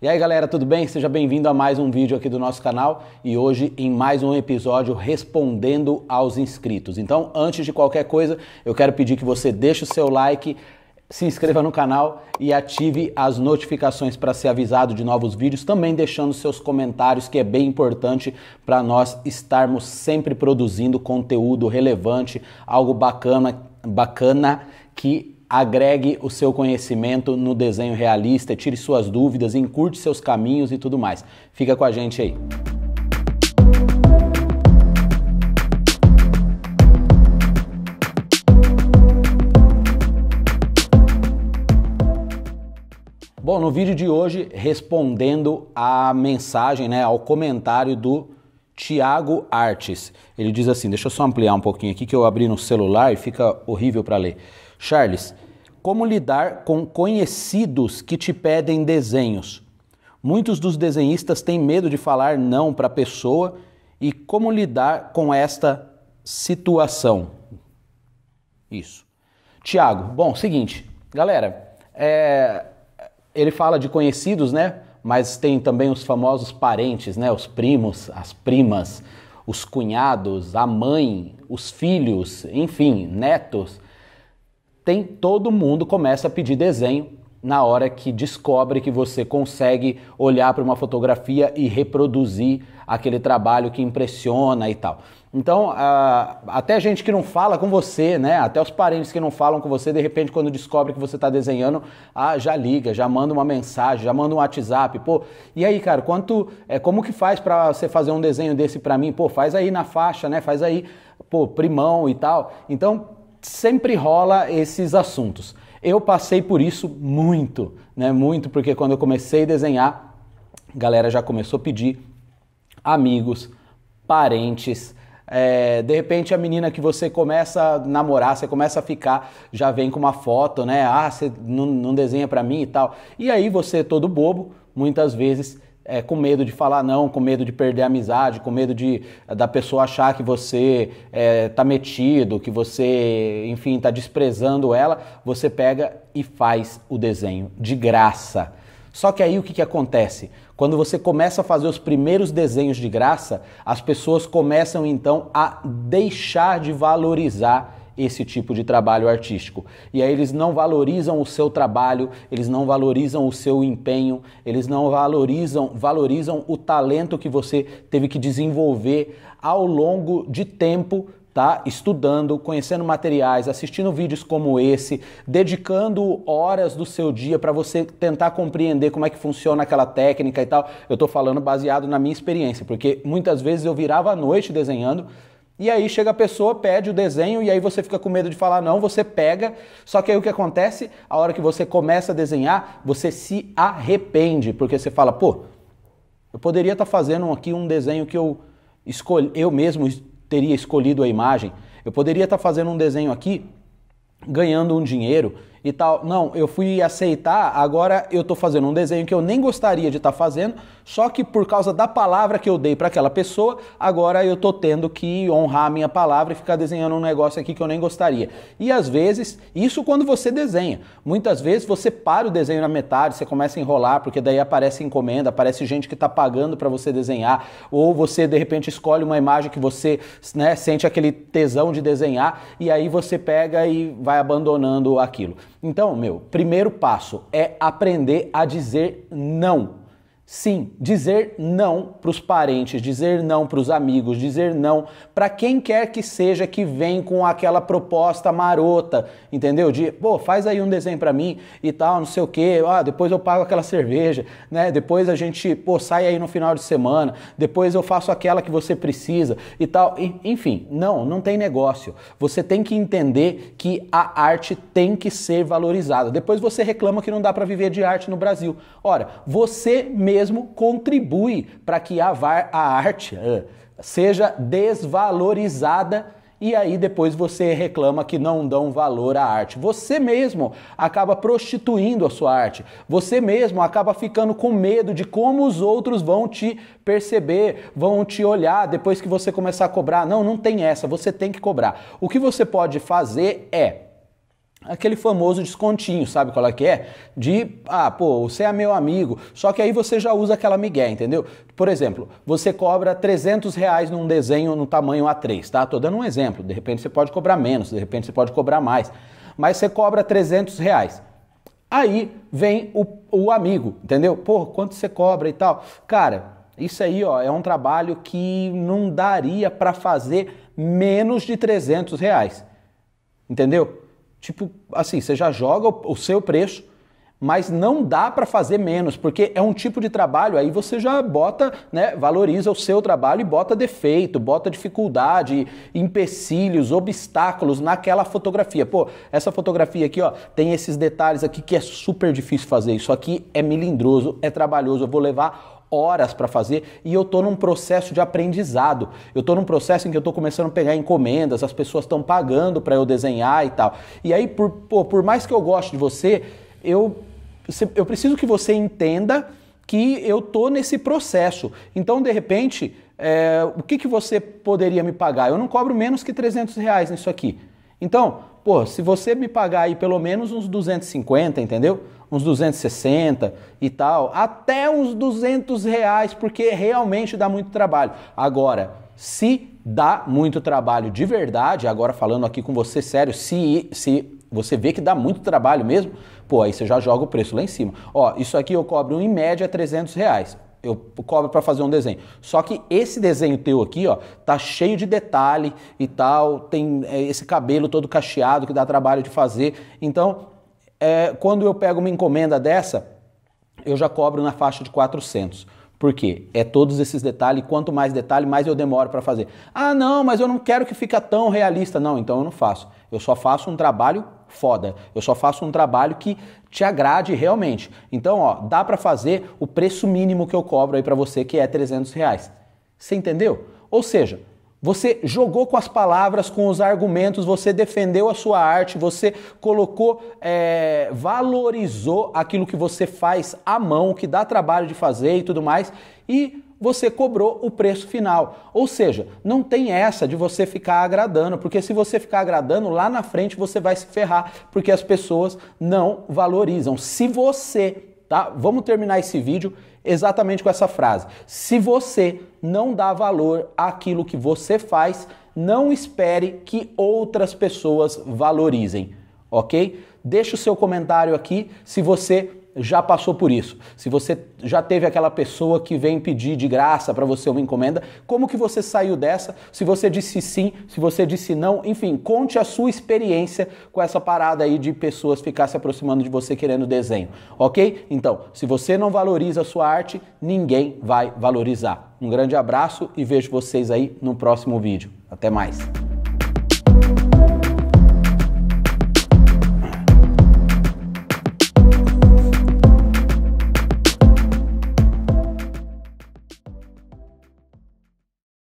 E aí galera, tudo bem? Seja bem-vindo a mais um vídeo aqui do nosso canal e hoje em mais um episódio respondendo aos inscritos. Então, antes de qualquer coisa, eu quero pedir que você deixe o seu like, se inscreva no canal e ative as notificações para ser avisado de novos vídeos, também deixando seus comentários, que é bem importante para nós estarmos sempre produzindo conteúdo relevante, algo bacana, bacana que agregue o seu conhecimento no desenho realista, tire suas dúvidas, encurte seus caminhos e tudo mais. Fica com a gente aí. Bom, no vídeo de hoje, respondendo à mensagem, né, ao comentário do Tiago Artes. Ele diz assim: deixa eu só ampliar um pouquinho aqui que eu abri no celular e fica horrível para ler. Charles, como lidar com conhecidos que te pedem desenhos? Muitos dos desenhistas têm medo de falar não para a pessoa e como lidar com esta situação? Isso. Tiago, bom, seguinte, galera, é, ele fala de conhecidos, né? Mas tem também os famosos parentes, né? Os primos, as primas, os cunhados, a mãe, os filhos, enfim, netos tem todo mundo começa a pedir desenho na hora que descobre que você consegue olhar para uma fotografia e reproduzir aquele trabalho que impressiona e tal. Então, a, até gente que não fala com você, né? Até os parentes que não falam com você, de repente, quando descobre que você está desenhando, ah, já liga, já manda uma mensagem, já manda um WhatsApp, pô. E aí, cara, quanto, é, como que faz para você fazer um desenho desse para mim? Pô, faz aí na faixa, né? Faz aí, pô, primão e tal. Então, sempre rola esses assuntos. Eu passei por isso muito, né? Muito, porque quando eu comecei a desenhar, a galera já começou a pedir amigos, parentes. É, de repente a menina que você começa a namorar, você começa a ficar, já vem com uma foto, né? Ah, você não, não desenha para mim e tal. E aí você, é todo bobo, muitas vezes é, com medo de falar não, com medo de perder a amizade, com medo de eh, da pessoa achar que você é, tá metido, que você, enfim, tá desprezando ela, você pega e faz o desenho de graça. Só que aí o que, que acontece? Quando você começa a fazer os primeiros desenhos de graça, as pessoas começam então a deixar de valorizar esse tipo de trabalho artístico. E aí eles não valorizam o seu trabalho, eles não valorizam o seu empenho, eles não valorizam, valorizam o talento que você teve que desenvolver ao longo de tempo Tá? Estudando, conhecendo materiais, assistindo vídeos como esse, dedicando horas do seu dia para você tentar compreender como é que funciona aquela técnica e tal. Eu estou falando baseado na minha experiência, porque muitas vezes eu virava à noite desenhando, e aí chega a pessoa, pede o desenho e aí você fica com medo de falar não, você pega. Só que aí o que acontece? A hora que você começa a desenhar, você se arrepende, porque você fala, pô, eu poderia estar tá fazendo aqui um desenho que eu escolhi, eu mesmo teria escolhido a imagem. Eu poderia estar tá fazendo um desenho aqui ganhando um dinheiro e tal. Não, eu fui aceitar, agora eu estou fazendo um desenho que eu nem gostaria de estar tá fazendo, só que por causa da palavra que eu dei para aquela pessoa, agora eu estou tendo que honrar a minha palavra e ficar desenhando um negócio aqui que eu nem gostaria. E às vezes, isso quando você desenha. Muitas vezes você para o desenho na metade, você começa a enrolar, porque daí aparece encomenda, aparece gente que está pagando para você desenhar, ou você de repente escolhe uma imagem que você né, sente aquele tesão de desenhar e aí você pega e vai abandonando aquilo. Então, meu, primeiro passo é aprender a dizer não. Sim, dizer não para os parentes, dizer não para os amigos, dizer não para quem quer que seja que vem com aquela proposta marota, entendeu? De, pô, faz aí um desenho para mim e tal, não sei o quê, ah, depois eu pago aquela cerveja, né? Depois a gente, pô, sai aí no final de semana, depois eu faço aquela que você precisa e tal. enfim, não, não tem negócio. Você tem que entender que a arte tem que ser valorizada. Depois você reclama que não dá para viver de arte no Brasil. Ora, você mesmo mesmo contribui para que a, a arte uh, seja desvalorizada e aí depois você reclama que não dão valor à arte. Você mesmo acaba prostituindo a sua arte. Você mesmo acaba ficando com medo de como os outros vão te perceber, vão te olhar depois que você começar a cobrar. Não, não tem essa, você tem que cobrar. O que você pode fazer é aquele famoso descontinho, sabe qual é que é? De, ah, pô, você é meu amigo, só que aí você já usa aquela migué, entendeu? Por exemplo, você cobra 300 reais num desenho no tamanho A3, tá? Estou dando um exemplo, de repente você pode cobrar menos, de repente você pode cobrar mais, mas você cobra 300 reais. Aí vem o, o amigo, entendeu? Pô, quanto você cobra e tal? Cara, isso aí ó, é um trabalho que não daria para fazer menos de 300 reais, entendeu? Tipo, assim, você já joga o seu preço, mas não dá para fazer menos, porque é um tipo de trabalho, aí você já bota, né, valoriza o seu trabalho e bota defeito, bota dificuldade, empecilhos, obstáculos naquela fotografia. Pô, essa fotografia aqui, ó, tem esses detalhes aqui que é super difícil fazer, isso aqui é melindroso, é trabalhoso, eu vou levar horas para fazer e eu tô num processo de aprendizado. Eu tô num processo em que eu tô começando a pegar encomendas, as pessoas estão pagando para eu desenhar e tal. E aí, por, pô, por mais que eu goste de você, eu, eu preciso que você entenda que eu tô nesse processo. Então, de repente, é, o que, que você poderia me pagar? Eu não cobro menos que 300 reais nisso aqui. Então, pô, se você me pagar aí pelo menos uns 250, entendeu? uns 260 e tal, até uns 200 reais, porque realmente dá muito trabalho. Agora, se dá muito trabalho de verdade, agora falando aqui com você sério, se, se você vê que dá muito trabalho mesmo, pô, aí você já joga o preço lá em cima. Ó, isso aqui eu cobro em média 300 reais eu cobro para fazer um desenho. Só que esse desenho teu aqui, ó, tá cheio de detalhe e tal, tem é, esse cabelo todo cacheado que dá trabalho de fazer. Então, é, quando eu pego uma encomenda dessa, eu já cobro na faixa de 400. Por quê? É todos esses detalhes, quanto mais detalhe, mais eu demoro para fazer. Ah, não, mas eu não quero que fica tão realista. Não, então eu não faço. Eu só faço um trabalho foda. Eu só faço um trabalho que te agrade realmente. Então, ó, dá para fazer o preço mínimo que eu cobro aí para você, que é 300 reais. Você entendeu? Ou seja, você jogou com as palavras, com os argumentos, você defendeu a sua arte, você colocou, é, valorizou aquilo que você faz à mão, que dá trabalho de fazer e tudo mais, e você cobrou o preço final. Ou seja, não tem essa de você ficar agradando, porque se você ficar agradando, lá na frente você vai se ferrar, porque as pessoas não valorizam. Se você tá? Vamos terminar esse vídeo exatamente com essa frase. Se você não dá valor àquilo que você faz, não espere que outras pessoas valorizem, ok? Deixe o seu comentário aqui se você já passou por isso, se você já teve aquela pessoa que vem pedir de graça para você uma encomenda, como que você saiu dessa? Se você disse sim, se você disse não, enfim, conte a sua experiência com essa parada aí de pessoas ficar se aproximando de você querendo desenho, ok? Então, se você não valoriza a sua arte, ninguém vai valorizar. Um grande abraço e vejo vocês aí no próximo vídeo. Até mais!